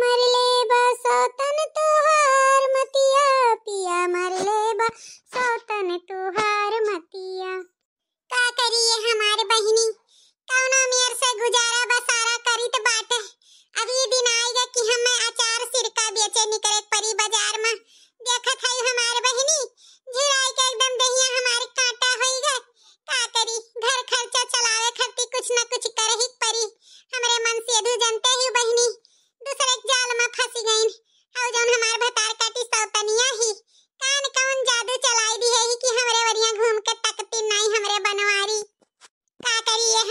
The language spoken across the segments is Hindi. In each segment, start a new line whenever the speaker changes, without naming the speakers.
ಮರಿಲೇಬಾರದು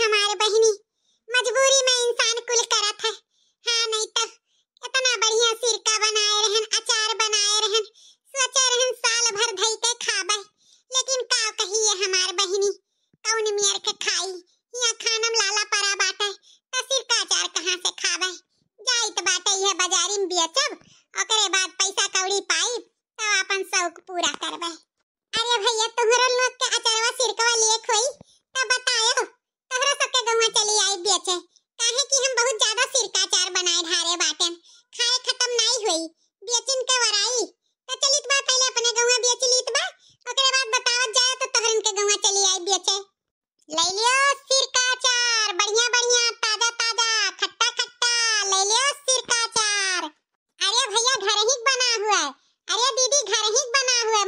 हमारे बहनी मजबूरी में इंसान कुल करत है हाँ नहीं तब तो इतना बढ़िया सिरका बनाए रहन अचार बनाए रहन सोचे रहन साल भर धई के खाबे लेकिन का कही हमार बहनी कौन मियर के खाई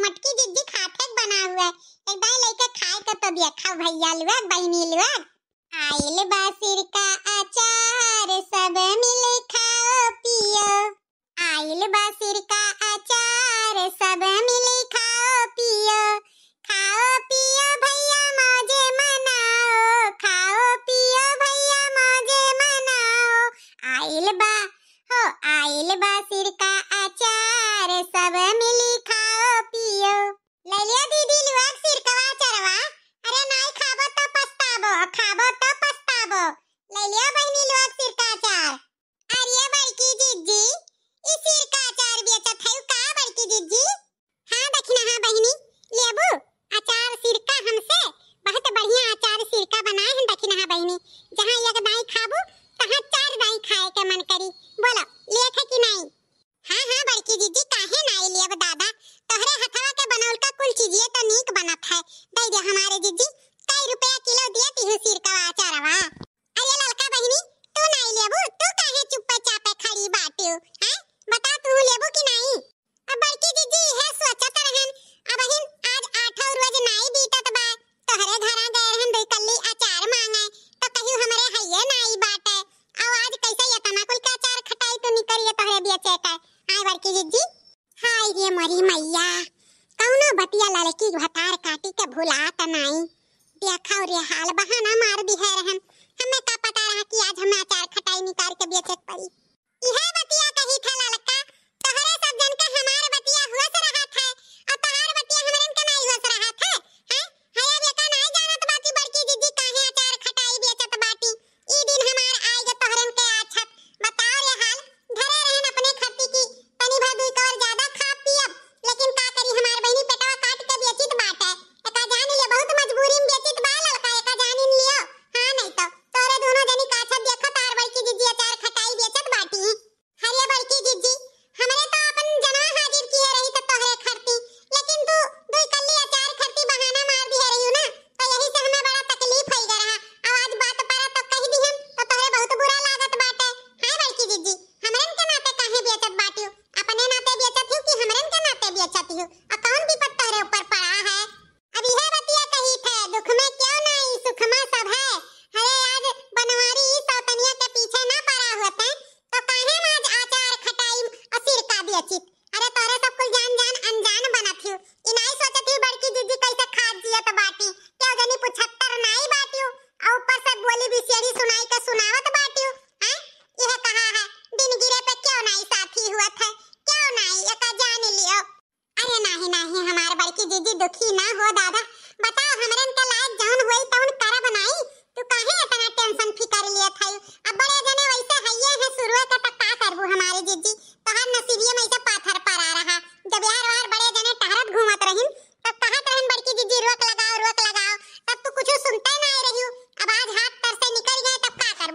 मटकी दीदी खाते बना हुआ है एक बार लेके खाए का दिया खा भैया लुआ बहनी लुआ आयल बासिर का अचार सब मिले खाओ पियो आयल बासिर का माई देखा रे हाल बहाना मार दी है रहम हमें का पता रहा कि आज हम अचार खटाई निकाल के बेचक पड़ी इहे बतिया कही था ललका तोहरे सब जन के हमार बतिया हुआ से रहा я тип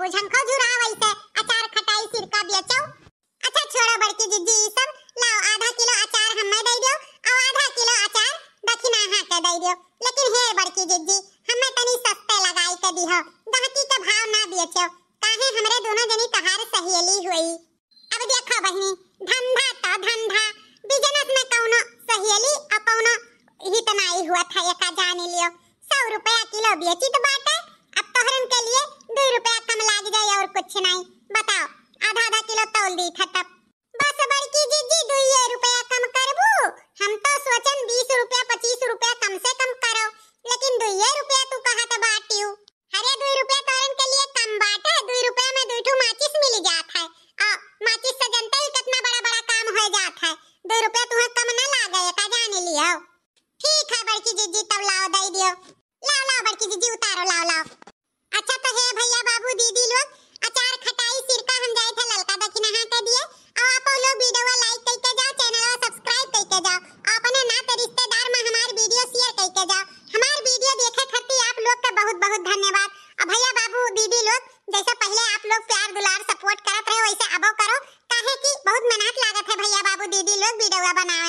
एगो को जुरा वैसे अचार खटाई सिरका बेचौ अच्छा छोड़ो बड़की दीदी ई सब लाओ आधा किलो अचार हम्मे दे दियो और आधा किलो अचार दखिनाहा के दे दियो लेकिन हे बड़की दीदी हम्मे तनी सस्ते लगाई के दिहो गहकी के भाव ना बेचौ काहे हमरे दोनों जनी तहार सहेली हुई अब देखो बहनी धंधा तो धंधा बिजनेस में कौनो सहेली अपौनो हितनाई हुआ था एका जान लियो 100 रुपया किलो बेची तो बात आओ ठीक है बड़की जीजी तब लाओ दई दियो लाओ लाओ बड़की जीजी उतारो लाओ लाओ अच्छा तो है भैया बाबू दीदी लोग अचार खटाई सिरका हम जाए थे ललका दखिना हां के दिए अब आप लोग वीडियो लाइक करके जाओ चैनल को सब्सक्राइब करके जाओ अपने नाते रिश्तेदार में हमार वीडियो शेयर करके जाओ हमार वीडियो देखे खातिर आप लोग का बहुत बहुत धन्यवाद अब भैया बाबू दीदी लोग जैसे पहले आप लोग प्यार दुलार सपोर्ट करत रहे वैसे अबो करो काहे की बहुत मेहनत लागत है भैया बाबू दीदी लोग वीडियो बनावे